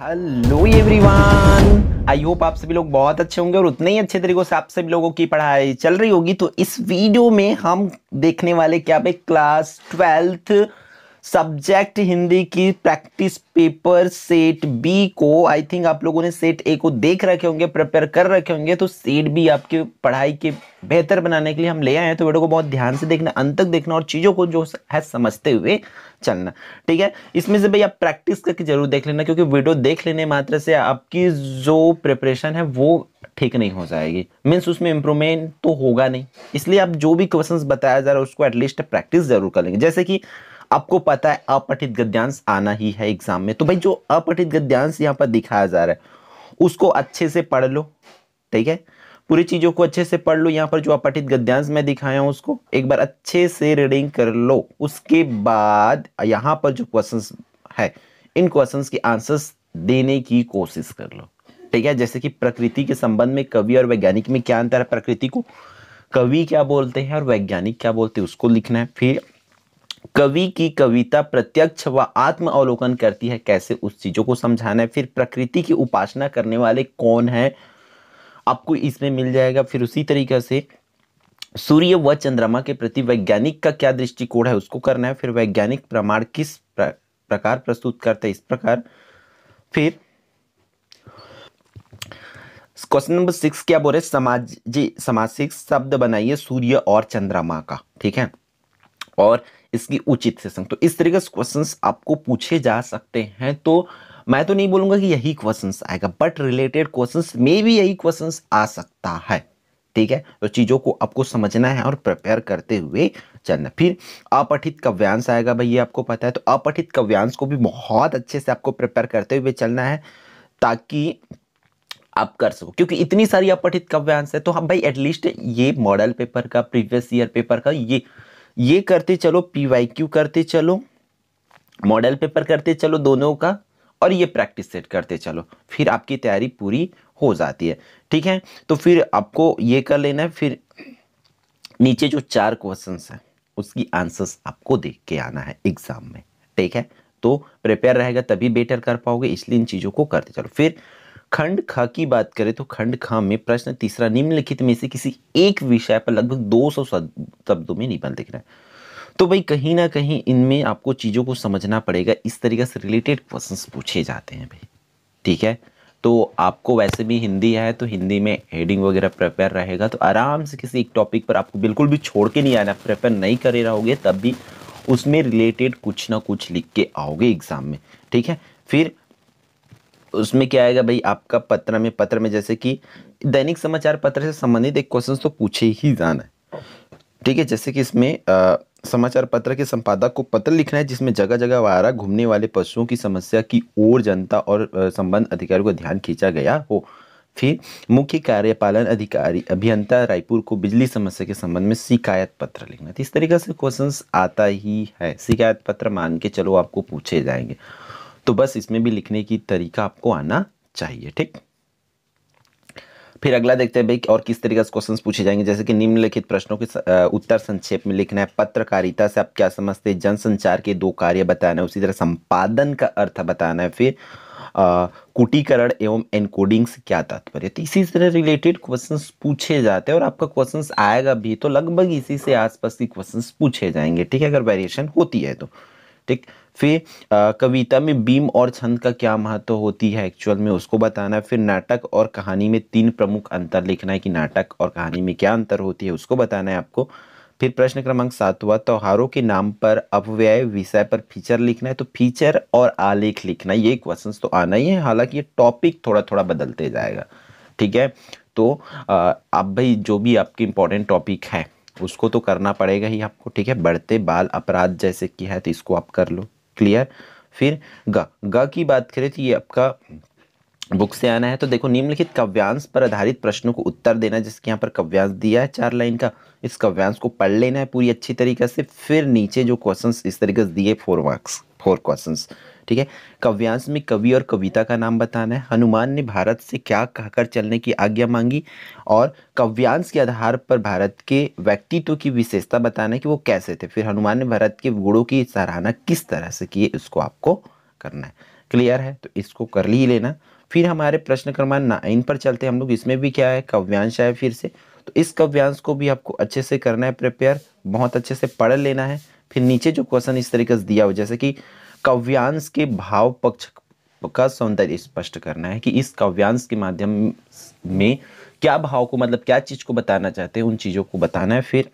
hello everyone I hope आप सभी लोग बहुत अच्छे होंगे और उतने ही अच्छे तरीके से आप सभी लोगों की पढ़ाई चल रही होगी तो इस वीडियो में हम देखने वाले क्या पे क्लास ट्वेल्थ सब्जेक्ट हिंदी की प्रैक्टिस पेपर सेट बी को आई थिंक आप लोगों ने सेट ए को देख रखे होंगे प्रिपेयर कर रखे होंगे तो सेट बी आपके पढ़ाई के बेहतर बनाने के लिए हम ले आए हैं तो वीडियो को बहुत ध्यान से देखना अंत तक देखना और चीज़ों को जो है समझते हुए चलना ठीक है इसमें से भाई आप प्रैक्टिस करके जरूर देख लेना क्योंकि वीडियो देख लेने मात्र से आपकी जो प्रिपरेशन है वो ठीक नहीं हो जाएगी मीन्स उसमें इम्प्रूवमेंट तो होगा नहीं इसलिए आप जो भी क्वेश्चन बताया जा रहा है उसको एटलीस्ट प्रैक्टिस जरूर कर लेंगे जैसे कि आपको पता है अपठित गद्यांश आना ही है एग्जाम में तो भाई जो अपठित गद्यांश यहाँ पर दिखाया जा रहा है उसको अच्छे से पढ़ लो ठीक है पूरी चीज़ों को अच्छे से पढ़ लो यहाँ पर जो अपठित गद्यांश मैं दिखाया हूँ उसको एक बार अच्छे से रीडिंग कर लो उसके बाद यहाँ पर जो क्वेश्चंस है इन क्वेश्चंस के आंसर्स देने की कोशिश कर लो ठीक है जैसे कि प्रकृति के संबंध में कवि और वैज्ञानिक में क्या अंतर है प्रकृति को कवि क्या बोलते हैं और वैज्ञानिक क्या बोलते हैं उसको लिखना है फिर कवि की कविता प्रत्यक्ष व आत्म अवलोकन करती है कैसे उस चीज़ों को समझाना है फिर प्रकृति की उपासना करने वाले कौन है आपको इसमें मिल जाएगा फिर उसी तरीके से सूर्य व चंद्रमा के प्रति वैज्ञानिक का क्या दृष्टिकोण है उसको करना है फिर वैज्ञानिक प्रमाण किस प्र, प्रकार प्रस्तुत करते हैं इस प्रकार फिर क्वेश्चन नंबर सिक्स क्या बोल रहे समाज जी सामाजिक शब्द बनाइए सूर्य और चंद्रमा का ठीक है और इसकी उचित संग तो इस तरीके से क्वेश्चन आपको पूछे जा सकते हैं तो मैं तो नहीं बोलूंगा कि यही क्वेश्चन आएगा बट रिलेटेड क्वेश्चन में भी यही क्वेश्चन आ सकता है ठीक है तो चीज़ों को आपको समझना है और प्रिपेयर करते हुए चलना फिर अपठित कव्यांश आएगा भाई ये आपको पता है तो अपठित कव्यांश को भी बहुत अच्छे से आपको प्रिपेयर करते हुए चलना है ताकि आप कर सको क्योंकि इतनी सारी अपठित कव्यांश है तो हम हाँ भाई एटलीस्ट ये मॉडल पेपर का प्रीवियस ईयर पेपर का ये ये करते चलो पी वाई क्यू करते चलो मॉडल पेपर करते चलो दोनों का और ये प्रैक्टिस सेट करते चलो फिर आपकी तैयारी पूरी हो जाती है ठीक है तो फिर आपको ये कर लेना है फिर नीचे जो चार क्वेश्चन हैं उसकी आंसर्स आपको देख के आना है एग्ज़ाम में ठीक है तो प्रिपेयर रहेगा तभी बेटर कर पाओगे इसलिए इन चीज़ों को करते चलो फिर खंड खा की बात करें तो खंड खा में प्रश्न तीसरा निम्नलिखित में से किसी एक विषय पर लगभग 200 शब्दों में निबंध दिख रहा है तो भाई कहीं ना कहीं इनमें आपको चीज़ों को समझना पड़ेगा इस तरीके से रिलेटेड क्वेश्चन पूछे जाते हैं भाई ठीक है तो आपको वैसे भी हिंदी है तो हिंदी में हेडिंग वगैरह प्रिपेयर रहेगा तो आराम से किसी एक टॉपिक पर आपको बिल्कुल भी छोड़ के नहीं आना प्रिपेयर नहीं करे रहोगे तब भी उसमें रिलेटेड कुछ ना कुछ लिख के आओगे एग्ज़ाम में ठीक है फिर उसमें क्या आएगा भाई आपका पत्र में पत्र में जैसे कि दैनिक समाचार पत्र से संबंधित एक क्वेश्चन तो पूछे ही जाना है ठीक है जैसे कि इसमें आ, समाचार पत्र के संपादक को पत्र लिखना है जिसमें जगह जगह वारा घूमने वाले पशुओं की समस्या की ओर जनता और संबंध अधिकारियों को ध्यान खींचा गया हो फिर मुख्य कार्यपालन अधिकारी अभियंता रायपुर को बिजली समस्या के संबंध में शिकायत पत्र लिखना तो इस तरीके से क्वेश्चंस आता ही है शिकायत पत्र मान के चलो आपको पूछे जाएंगे तो बस इसमें भी लिखने की तरीका आपको आना चाहिए ठीक फिर अगला देखते हैं भाई और किस तरीके से क्वेश्चंस पूछे जाएंगे जैसे कि निम्नलिखित प्रश्नों के उत्तर संक्षेप में लिखना है पत्रकारिता से आप क्या समझते हैं जनसंचार के दो कार्य बताना है उसी तरह संपादन का अर्थ बताना है फिर कुटीकरण एवं एनकोडिंग से क्या तात्पर्य तो इसी तरह रिलेटेड क्वेश्चंस पूछे जाते हैं और आपका क्वेश्चंस आएगा भी तो लगभग इसी से आसपास के क्वेश्चंस पूछे जाएंगे ठीक है अगर वेरिएशन होती है तो ठीक फिर कविता में बीम और छंद का क्या महत्व होती है एक्चुअल में उसको बताना है फिर नाटक और कहानी में तीन प्रमुख अंतर लिखना है कि नाटक और कहानी में क्या अंतर होती है उसको बताना है आपको फिर प्रश्न क्रमांक सातवा त्योहारों के नाम पर अपव्यय विषय पर फीचर लिखना है तो फीचर और आलेख लिखना ये क्वेश्चन तो आना ही है हालांकि ये टॉपिक थोड़ा थोड़ा बदलते जाएगा ठीक है तो आप भाई जो भी आपके इंपॉर्टेंट टॉपिक है उसको तो करना पड़ेगा ही आपको ठीक है बढ़ते बाल अपराध जैसे कि है तो इसको आप कर लो क्लियर फिर ग ग की बात करें तो ये आपका बुक से आना है तो देखो निम्नलिखित काव्यांश पर आधारित प्रश्नों को उत्तर देना जिसके यहाँ पर काव्यांश दिया है चार लाइन का इस काव्यांश को पढ़ लेना है पूरी अच्छी तरीके से फिर नीचे जो क्वेश्चंस इस तरीके से दिए फोर मार्क्स फोर क्वेश्चंस ठीक है कव्यांश में कवि और कविता का नाम बताना है हनुमान ने भारत से क्या कहकर चलने की आज्ञा मांगी और कव्यांश के आधार पर भारत के व्यक्तित्व की विशेषता बताना है कि वो कैसे थे फिर हनुमान ने भारत के गुणों की सराहना किस तरह से की इसको आपको करना है क्लियर है तो इसको कर ही लेना फिर हमारे प्रश्न क्रमांक नाइन पर चलते हैं हम लोग इसमें भी क्या है कव्यांश है फिर से तो इस कव्यांश को भी आपको अच्छे से करना है प्रिपेयर बहुत अच्छे से पढ़ लेना है फिर नीचे जो क्वेश्चन इस तरीके से दिया हो जैसे कि काव्यांश के भाव पक्ष का सौंदर्य स्पष्ट करना है कि इस काव्यांश के माध्यम में क्या भाव को मतलब क्या चीज़ को बताना चाहते हैं उन चीज़ों को बताना है फिर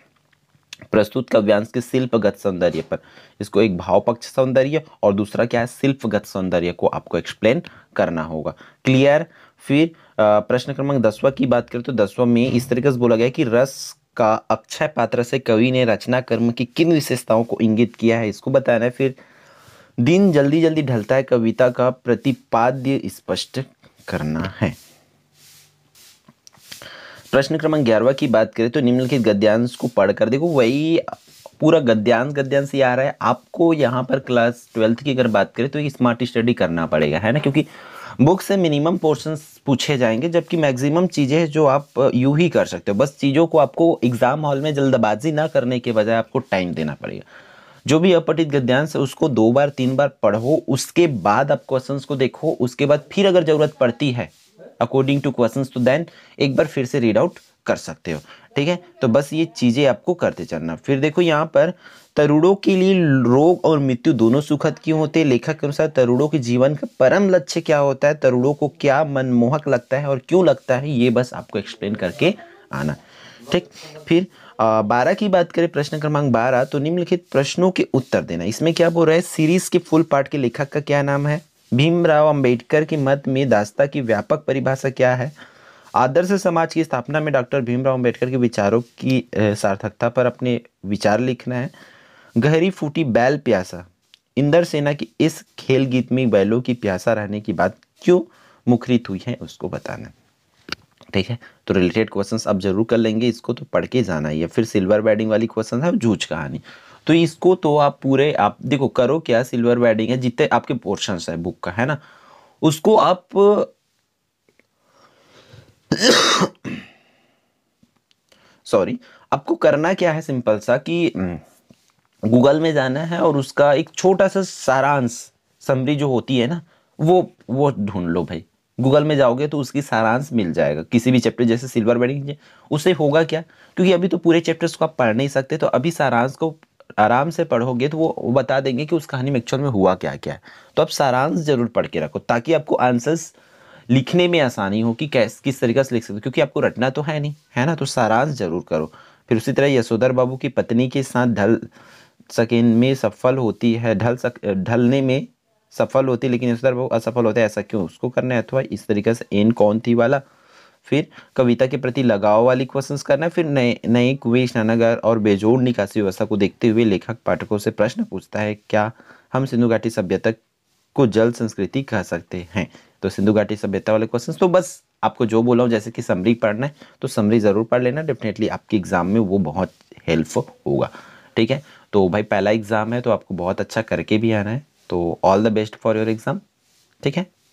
प्रस्तुत काव्यांश के शिल्पगत सौंदर्य पर इसको एक भाव पक्ष सौंदर्य और दूसरा क्या है शिल्पगत सौंदर्य को आपको एक्सप्लेन करना होगा क्लियर फिर प्रश्न क्रमांक दसवा की बात करें तो दसवा में इस तरीके से बोला गया कि रस का अक्षय पात्र से कवि ने रचना कर्म की किन विशेषताओं को इंगित किया है इसको बताना है फिर दिन जल्दी जल्दी ढलता है कविता का प्रतिपाद्य स्पष्ट करना है प्रश्न क्रमांक ग्यारहवा की बात करें तो निम्नलिखित गद्यांश को पढ़कर देखो वही पूरा गद्यांश गद्यांश ही आ रहा है आपको यहाँ पर क्लास ट्वेल्थ की अगर बात करें तो स्मार्ट स्टडी करना पड़ेगा है ना क्योंकि बुक से मिनिमम पोर्शन पूछे जाएंगे जबकि मैक्सिमम चीज़ें जो आप यू ही कर सकते हो बस चीज़ों को आपको एग्ज़ाम हॉल में जल्दबाजी ना करने के बजाय आपको टाइम देना पड़ेगा जो भी अपठित गद्यांश है उसको दो बार तीन बार पढ़ो उसके बाद आप क्वेश्चन को देखो उसके बाद फिर अगर ज़रूरत पड़ती है अकॉर्डिंग टू क्वेश्चन तो देन एक बार फिर से रीड आउट कर सकते हो ठीक है तो बस ये चीज़ें आपको करते चलना फिर देखो यहाँ पर तरुड़ों के लिए रोग और मृत्यु दोनों सुखद क्यों होते हैं लेखक के अनुसार तरुणों के जीवन का परम लक्ष्य क्या होता है तरुड़ों को क्या मनमोहक लगता है और क्यों लगता है ये बस आपको एक्सप्लेन करके आना ठीक फिर बारह की बात करें प्रश्न क्रमांक बारह तो निम्नलिखित प्रश्नों के उत्तर देना इसमें क्या बोल रहा है सीरीज के फुल पार्ट के लेखक का क्या नाम है भीमराव अंबेडकर के मत में दास्ता की व्यापक परिभाषा क्या है आदर्श समाज की स्थापना में डॉक्टर भीमराव अंबेडकर के विचारों की सार्थकता पर अपने विचार लिखना है गहरी फूटी बैल प्यासा इंदर सेना की इस खेल गीत में बैलों की प्यासा रहने की बात क्यों मुखरित हुई है उसको बताना ठीक है तो रिलेटेड क्वेश्चन आप जरूर कर लेंगे इसको तो पढ़ के जाना ही है फिर सिल्वर बैडिंग वाली क्वेश्चन है जूझ कहानी तो इसको तो आप पूरे आप देखो करो क्या सिल्वर बैडिंग है जितने आपके पोर्शन है बुक का है ना उसको आप सॉरी आपको करना क्या है सिंपल सा कि गूगल हम्म, में जाना है और उसका एक छोटा सा सारांश समरी जो होती है ना वो वो ढूंढ लो भाई गूगल में जाओगे तो उसकी सारांश मिल जाएगा किसी भी चैप्टर जैसे सिल्वर वेडिंग उससे होगा क्या क्योंकि अभी तो पूरे चैप्टर्स को आप पढ़ नहीं सकते तो अभी सारांश को आराम से पढ़ोगे तो वो वो बता देंगे कि उस कहानी में एक्चुअल में हुआ क्या क्या है तो आप सारांश जरूर पढ़ के रखो ताकि आपको आंसर्स लिखने में आसानी हो कि कैस किस तरीके से लिख सकते क्योंकि आपको रटना तो है नहीं है ना तो सारांश जरूर करो फिर उसी तरह यशोधर बाबू की पत्नी के साथ ढल सकेन में सफल होती है ढल सक ढलने में सफल होती लेकिन तरह वो असफल होता है ऐसा क्यों उसको करना है अथवा इस तरीके से एन कौन थी वाला फिर कविता के प्रति लगाव वाली क्वेश्चंस करना फिर नए नए कुवेश स्नानागार और बेजोड़ निकासी व्यवस्था को देखते हुए लेखक पाठकों से प्रश्न पूछता है क्या हम सिंधु घाटी सभ्यता को जल संस्कृति कह सकते हैं तो सिंधु घाटी सभ्यता वाले क्वेश्चन तो बस आपको जो बोला हूँ जैसे कि समरी पढ़ना है तो समरी ज़रूर पढ़ लेना डेफिनेटली आपके एग्ज़ाम में वो बहुत हेल्प होगा ठीक है तो भाई पहला एग्ज़ाम है तो आपको बहुत अच्छा करके भी आना है तो all the best for your exam ठीक है